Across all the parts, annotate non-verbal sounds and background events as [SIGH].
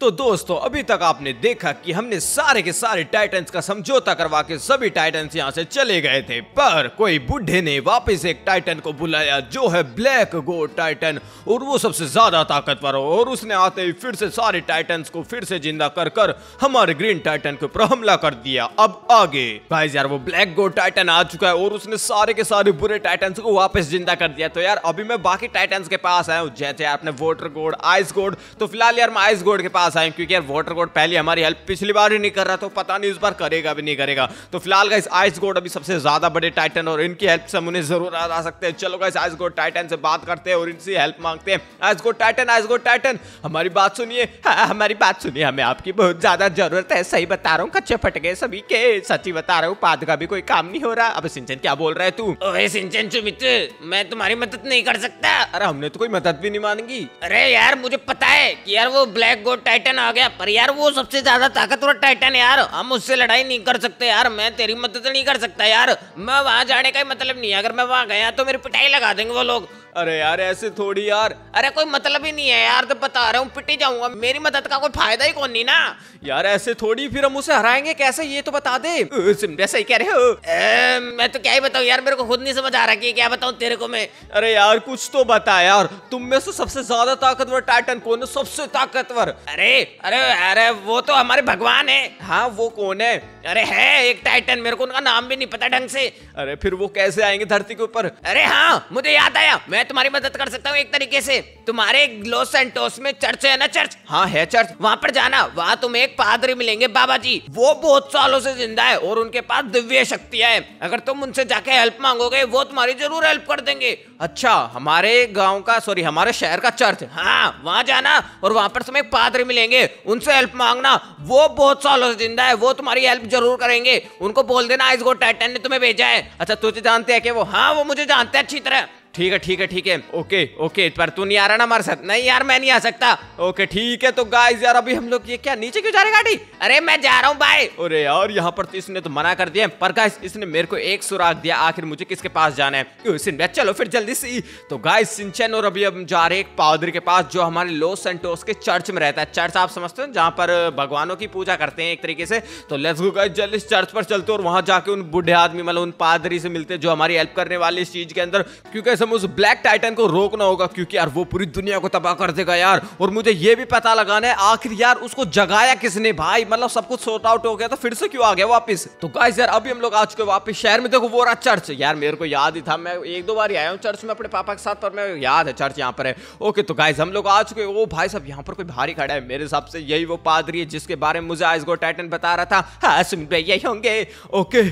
तो दोस्तों अभी तक आपने देखा कि हमने सारे के सारे टाइटंस का समझौता करवा के सभी टाइटंस यहाँ से चले गए थे पर कोई बुढ़े ने वापस एक टाइटन को बुलाया जो है ब्लैक गो टाइटन और वो सबसे ज्यादा ताकतवर हो और उसने आते ही फिर से सारे टाइटंस को फिर से जिंदा कर कर हमारे ग्रीन टाइटन के ऊपर हमला कर दिया अब आगे भाई यार वो ब्लैक गो टाइटन आ चुका है और उसने सारे के सारे बुरे टाइटन्स को वापस जिंदा कर दिया तो यार अभी मैं बाकी टाइटन्स के पास आया हूँ जैसे आपने वोटर गोड आइस गोड तो फिलहाल यार मैं आइस गोड के पास पास आए क्योंकि यार वाटर गोड पहले हमारी हेल्प पिछली बार ही नहीं कर रहा तो पता नहीं इस बार करेगा भी नहीं करेगा तो फिलहाल का आइस गोड अभी सबसे ज्यादा बड़े टाइटन और इनकी हेल्प से हम उन्हें जरूर आ सकते हैं चलो गाइस आइस गोड टाइटन से बात करते हैं और इनसे हेल्प मांगते हैं आइस गोड टाइटन आइस गोड टाइटन हमारी बात सुनिए हाँ, हाँ, हमारी बात सुनिए हमें आपकी बहुत ज्यादा जरूरत है सही बता रहा हूँ कच्चे फट गए सभी के सच्ची बता रहा हूँ पाद का भी कोई काम नहीं हो रहा अब सिंचन क्या बोल रहा है तू अरे सिंचन सुमित मैं तुम्हारी मदद नहीं कर सकता अरे हमने तो कोई मदद भी नहीं मांगी अरे यार मुझे पता है कि यार वो ब्लैक गोड टाइटन टाइटन आ गया पर यार वो सबसे ज्यादा ताकतवर टाइटन यार हम उससे लड़ाई नहीं कर सकते यार मैं तेरी मदद नहीं कर सकता यार मैं वहां जाने का ही मतलब नहीं अगर मैं वहां गया तो मेरी पिटाई लगा देंगे वो लोग अरे यार ऐसे थोड़ी यार अरे कोई मतलब ही नहीं है यार तो बता रहा हूँ पिटी जाऊंगा मेरी मदद का कोई फायदा ही कौन नहीं ना यार ऐसे थोड़ी फिर हम उसे हराएंगे कैसे ये तो बता दे सही कह रहे हो ए, मैं तो क्या ही बताऊँ यार मेरे को खुद नहीं समझ आ रहा कि क्या बताऊँ तेरे को मैं अरे यार कुछ तो बता यार तुम में से सबसे ज्यादा ताकतवर टाइटन कौन है सबसे ताकतवर अरे अरे अरे वो तो हमारे भगवान है हाँ वो कौन है अरे है एक टाइटन मेरे को उनका नाम भी नहीं पता ढंग से अरे फिर वो कैसे आएंगे धरती के ऊपर अरे हाँ मुझे याद आया मैं तुम्हारी मदद कर सकता हूँ एक तरीके से तुम्हारे लॉस सेंटोस में चर्च है ना चर्च हाँ है चर्च वहाँ पर जाना वहाँ तुम्हें एक पादरी मिलेंगे बाबा जी वो बहुत सालों से जिंदा है और उनके पास दिव्य शक्ति है अगर तुम उनसे जाके हेल्प मांगोगे वो तुम्हारी जरूर हेल्प कर देंगे अच्छा हमारे गांव का सॉरी हमारे शहर का चर्च हाँ वहाँ जाना और वहाँ पर तुम्हें पादरी मिलेंगे उनसे हेल्प मांगना वो बहुत सालों से जिंदा है वो तुम्हारी हेल्प जरूर करेंगे उनको बोल देना आइस गो टाइटन ने तुम्हें भेजा है अच्छा तुझे जानते हैं कि वो हाँ वो मुझे जानते हैं अच्छी तरह ठीक है ठीक है ठीक है ओके ओके पर तू नहीं आ रहा ना हमारे साथ नहीं यार मैं नहीं आ सकता ओके ठीक है तो गाइस यार अभी हम लोग ये क्या नीचे क्यों जा रहे गाड़ी अरे मैं जा रहा हूँ भाई अरे यार यहाँ पर तो इसने तो मना कर दिया पर गाइस इसने मेरे को एक सुराग दिया आखिर मुझे किसके पास जाना है चलो फिर जल्दी से तो गाय सिंचन और अभी हम जा रहे हैं पादरी के पास जो हमारे लॉस सेंटोस के चर्च में रहता है चर्च आप समझते हो जहाँ पर भगवानों की पूजा करते हैं एक तरीके से तो लेट्स गो गाइस जल्दी चर्च पर चलते और वहां जाके उन बुढ़े आदमी मतलब उन पादरी से मिलते जो हमारी हेल्प करने वाली इस चीज के अंदर क्योंकि हमें उस ब्लैक टाइटन को रोकना होगा क्योंकि यार वो पूरी दुनिया को तबाह कर देगा यार और मुझे ये भी पता लगाना है आखिर यार उसको जगाया किसने भाई मतलब सब कुछ सॉर्ट आउट हो गया तो फिर से क्यों आ गया वापस तो गाइस यार अभी हम लोग आ चुके वापस शहर में देखो वो रहा चर्च यार मेरे को याद ही था मैं एक दो बार आया हूँ चर्च में अपने पापा के साथ पर मैं याद है चर्च यहाँ पर है ओके तो गाइस हम लोग आ चुके वो भाई साहब यहाँ पर कोई भारी खड़ा है मेरे हिसाब से यही वो पादरी है जिसके बारे में मुझे आइस गो टाइटन बता रहा था हाँ, सुन सुन यही होंगे ओके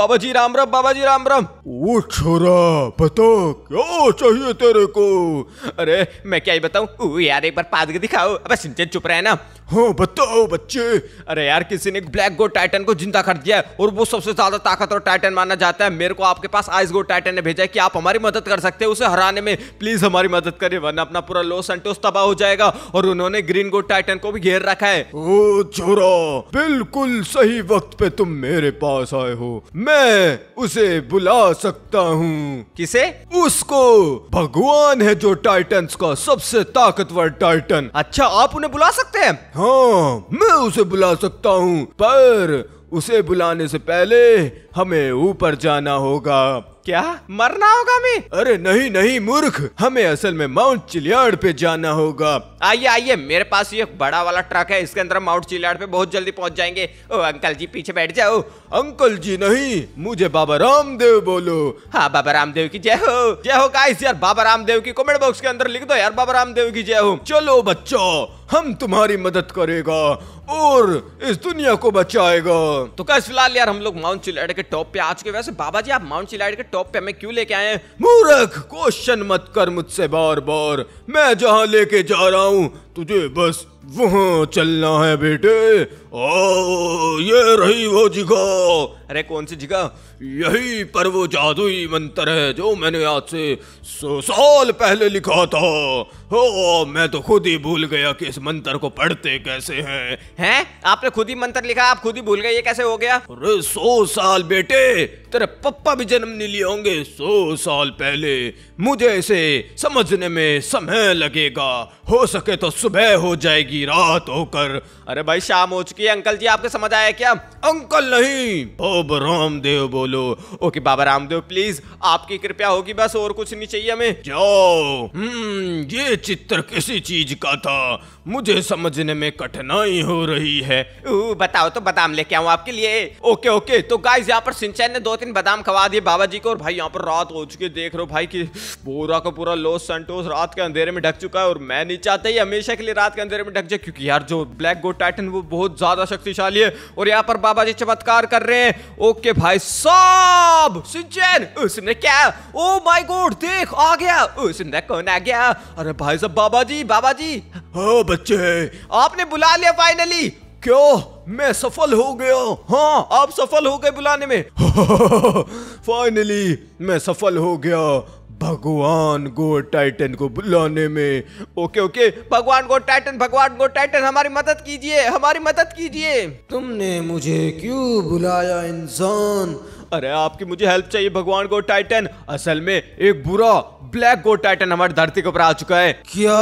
बाबा जी राम राम बाबा जी राम राम वो छोरा बता ओ चाहिए तेरे को अरे मैं क्या ही बताऊं ओ यार एक बार पाद के दिखाओ अबे सिंचन चुप रहे ना हाँ बताओ बच्चे अरे यार किसी ने ब्लैक गो टाइटन को जिंदा कर दिया है और वो सबसे ज्यादा ताकतवर टाइटन माना जाता है मेरे को आपके पास आइस गो टाइटन ने भेजा है कि आप हमारी मदद कर सकते हैं उसे हराने में प्लीज हमारी मदद करें वरना अपना पूरा लो सेंटोस तबाह हो जाएगा और उन्होंने ग्रीन गो टाइटन को भी घेर रखा है ओ छोरा बिल्कुल सही वक्त पे तुम मेरे पास आए हो मैं उसे बुला सकता हूँ किसे से उसको भगवान है जो टाइटन का सबसे ताकतवर टाइटन अच्छा आप उन्हें बुला सकते हैं हाँ मैं उसे बुला सकता हूँ पर उसे बुलाने से पहले हमें ऊपर जाना होगा क्या मरना होगा हमें अरे नहीं नहीं मूर्ख हमें असल में माउंट चिलियाड पे जाना होगा आइए आइए मेरे पास ये बड़ा वाला ट्रक है इसके अंदर माउंट चिलियार्ड पे बहुत जल्दी पहुंच जाएंगे ओ अंकल जी पीछे बैठ जाओ अंकल जी नहीं मुझे बाबा रामदेव बोलो हाँ बाबा रामदेव की जय हो जय हो गाइस यार बाबा रामदेव की कमेंट बॉक्स के अंदर लिख दो यार बाबा रामदेव की जय हो चलो बच्चों हम तुम्हारी मदद करेगा और इस दुनिया को बचाएगा तो कैसे फिलहाल यार हम लोग माउंट चिलाइड के टॉप पे आ चुके वैसे बाबा जी आप माउंट चिलाइड के टॉप पे हमें क्यों लेके आए हैं मूर्ख क्वेश्चन मत कर मुझसे बार बार मैं जहाँ लेके जा रहा हूँ तुझे बस वहाँ चलना है बेटे ओ ये रही वो जगह अरे कौन सी जगह यही पर वो जादुई मंत्र है जो मैंने आज से सौ साल पहले लिखा था ओ मैं तो खुद ही भूल गया कि इस मंत्र को पढ़ते कैसे हैं हैं आपने खुद ही मंत्र लिखा आप खुद ही भूल गए ये कैसे हो गया अरे सौ साल बेटे तेरे पप्पा भी जन्म नहीं लिए होंगे सौ साल पहले मुझे इसे समझने में समय लगेगा हो सके तो सुबह हो जाएगी रात होकर अरे भाई शाम हो चुकी चुकी है अंकल जी आपको समझ आया क्या अंकल नहीं बाबा रामदेव बोलो ओके बाबा रामदेव प्लीज आपकी कृपया होगी बस और कुछ नहीं चाहिए हमें जाओ हम्म ये चित्र किसी चीज का था मुझे समझने में कठिनाई हो रही है ओ, बताओ तो बादाम लेके आऊँ आपके लिए ओके ओके तो गाइस यहाँ पर सिंचाई ने दो तीन बादाम खवा दिए बाबा जी को और भाई यहाँ पर रात हो चुकी है देख रहे हो भाई की पूरा का पूरा लॉस संतोष रात के अंधेरे में ढक चुका है और मैं नहीं चाहता ही हमेशा के लिए रात के अंधेरे में ढक जाए क्योंकि यार जो ब्लैक गोट टाइटन वो बहुत ज्यादा शक्तिशाली है और यहाँ पर बाबा जी चमत्कार कर रहे हैं ओके भाई साहब सिंचन उसने क्या ओ माय गॉड देख आ गया उसने कौन आ गया अरे भाई साहब बाबा जी बाबा जी हो हाँ, बच्चे आपने बुला लिया फाइनली क्यों मैं सफल हो गया हाँ आप सफल हो गए बुलाने में फाइनली [LAUGHS] मैं सफल हो गया भगवान गो टाइटन को बुलाने में ओके ओके भगवान गो टाइटन भगवान गो टाइटन हमारी मदद कीजिए हमारी मदद कीजिए तुमने मुझे क्यों बुलाया इंसान अरे आपकी मुझे हेल्प चाहिए भगवान गो टाइटन असल में एक बुरा ब्लैक गो टाइटन हमारी धरती के ऊपर आ चुका है क्या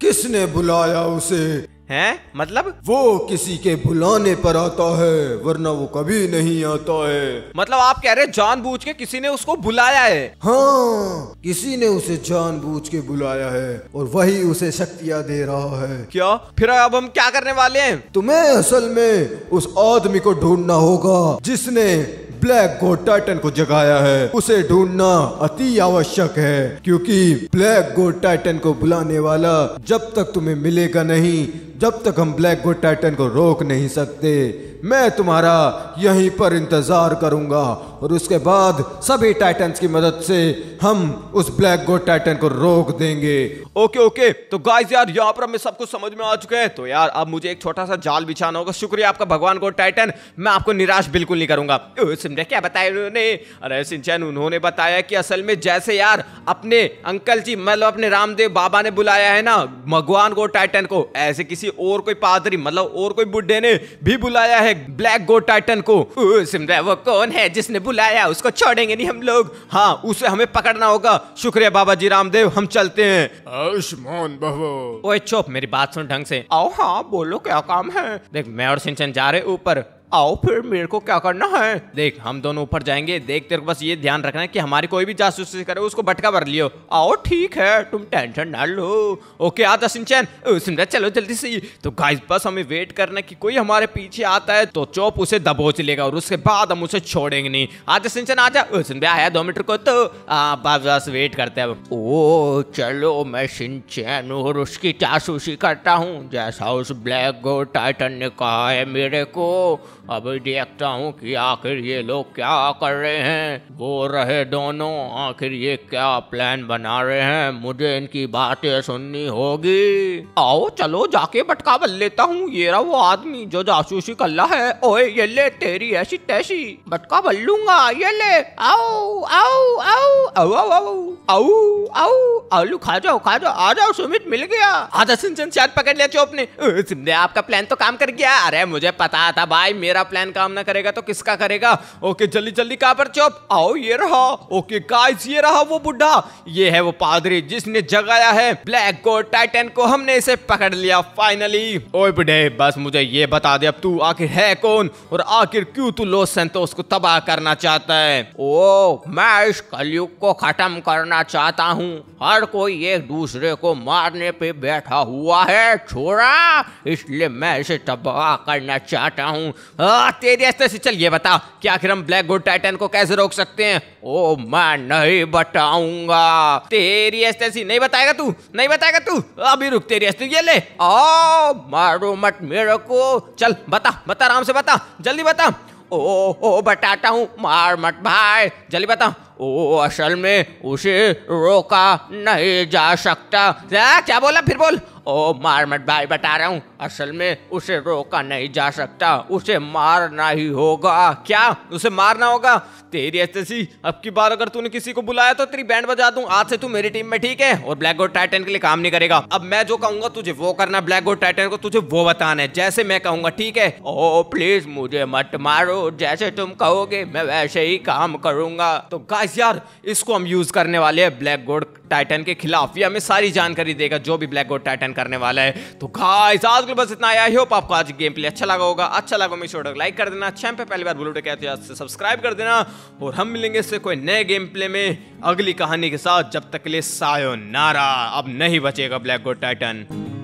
किसने बुलाया उसे हैं मतलब वो किसी के बुलाने पर आता है वरना वो कभी नहीं आता है मतलब आप कह रहे जानबूझ के किसी ने उसको बुलाया है हाँ किसी ने उसे जानबूझ के बुलाया है और वही उसे शक्तियाँ दे रहा है क्या फिर अब हम क्या करने वाले हैं तुम्हें असल में उस आदमी को ढूंढना होगा जिसने ब्लैक गोड टाइटन को जगाया है उसे ढूंढना अति आवश्यक है क्योंकि ब्लैक गोड टाइटन को बुलाने वाला जब तक तुम्हें मिलेगा नहीं जब तक हम ब्लैक गोड टाइटन को रोक नहीं सकते मैं तुम्हारा यहीं पर इंतजार करूंगा और उसके बाद सभी टाइटन्स की मदद से हम उस ब्लैक गोड टाइटन को रोक देंगे ओके ओके तो गाइस यार यहाँ पर हमें सब कुछ समझ में आ चुके हैं तो यार अब मुझे एक छोटा सा जाल बिछाना होगा शुक्रिया आपका भगवान गोड टाइटन मैं आपको निराश बिल्कुल नहीं करूंगा सिमरे क्या बताया उन्होंने अरे सिंचन उन्होंने बताया कि असल में जैसे यार अपने अंकल जी मतलब अपने रामदेव बाबा ने बुलाया है ना भगवान गोड टाइटन को ऐसे किसी और कोई पादरी मतलब और कोई बुढ़े ने भी बुलाया है ब्लैक गोड टाइटन को सिमरे वो कौन है जिसने बुला बुलाया उसको छोड़ेंगे नहीं हम लोग हाँ उसे हमें पकड़ना होगा शुक्रिया बाबा जी रामदेव हम चलते हैं आयुष्मान भवो ओए चुप मेरी बात सुन ढंग से आओ हाँ बोलो क्या काम है देख मैं और सिंचन जा रहे ऊपर आओ फिर मेरे को क्या करना है देख हम दोनों ऊपर जाएंगे देख तेरे को बस ये ध्यान रखना है कि हमारी कोई भी जासूसी करे उसको भटका भर लियो आओ ठीक है तुम टेंशन ना लो ओके आता सिंचन सिमरन चलो जल्दी से तो गाइस बस हमें वेट करना कि कोई हमारे पीछे आता है तो चौप उसे दबोच लेगा और उसके बाद हम उसे छोड़ेंगे नहीं आता सिंचन आजा सिमरन आया दो मीटर को तो बस वेट करते हैं ओ चलो मैं सिंचन और उसकी जासूसी करता हूँ जैसा उस ब्लैक गो टाइटन ने कहा है मेरे को अब देखता हूँ कि आखिर ये लोग क्या कर रहे हैं वो रहे दोनों आखिर ये क्या प्लान बना रहे हैं मुझे इनकी बातें सुननी होगी आओ चलो जाके बटका बल लेता हूँ ये रहा वो आदमी जो जासूसी कर रहा है ओए ये ले तेरी ऐसी तैसी बटका बल लूंगा ये ले आओ आओ आओ आओ आओ आओ आओ आओ आलू खा जाओ खा जाओ आ जाओ सुमित मिल गया आधा सिंचन शायद पकड़ लिया आपका प्लान तो काम कर गया अरे मुझे पता था भाई मेरा मेरा प्लान काम ना करेगा तो किसका करेगा ओके जल्दी जल्दी कहाँ पर चौप आओ ये रहा ओके गाइस ये रहा वो बुढ़ा ये है वो पादरी जिसने जगाया है ब्लैक को टाइटन को हमने इसे पकड़ लिया फाइनली ओए बुढ़े बस मुझे ये बता दे अब तू आखिर है कौन और आखिर क्यों तू लो संतोष को तबाह करना चाहता है ओ मैं इस कलयुग को खत्म करना चाहता हूँ हर कोई एक दूसरे को मारने पे बैठा हुआ है छोड़ा इसलिए मैं इसे तबाह करना चाहता हूँ तेरी ऐसे से चल ये बताओ कि आखिर हम ब्लैक गोड टाइटन को कैसे रोक सकते हैं ओ मैं नहीं बताऊंगा तेरी ऐसी नहीं बताएगा तू नहीं बताएगा तू अभी रुक तेरी ऐसे ये ले ओ मारो मत मेरे को चल बता बता आराम से बता जल्दी बता ओ ओ बताता हूँ मार मत भाई जल्दी बता वो असल में उसे रोका नहीं जा सकता आ, क्या बोला फिर बोल ओ मारमट भाई बता रहा हूँ असल में उसे रोका नहीं जा सकता उसे मारना ही होगा क्या उसे मारना होगा तेरी ऐसी अब की बार अगर तूने किसी को बुलाया तो तेरी बैंड बजा दूं आज से तू मेरी टीम में ठीक है और ब्लैक गोड टाइटन के लिए काम नहीं करेगा अब मैं जो कहूंगा तुझे वो करना ब्लैक गोड टाइटन को तुझे वो बताना है जैसे मैं कहूंगा ठीक है ओ प्लीज मुझे मत मारो जैसे तुम कहोगे मैं वैसे ही काम करूंगा तो गाय गाइस यार इसको हम यूज़ करने वाले हैं ब्लैक गोड टाइटन के खिलाफ ये हमें सारी जानकारी देगा जो भी ब्लैक गोड टाइटन करने वाला है तो गाइस आज के बस इतना आया होप आपको आज गेम प्ले अच्छा लगा होगा अच्छा लगा मेरे छोड़ लाइक कर देना चैम पे पहली बार बोलो कहते हैं सब्सक्राइब कर देना और हम मिलेंगे इससे कोई नए गेम प्ले में अगली कहानी के साथ जब तक के लिए सायो नारा अब नहीं बचेगा ब्लैक गोड टाइटन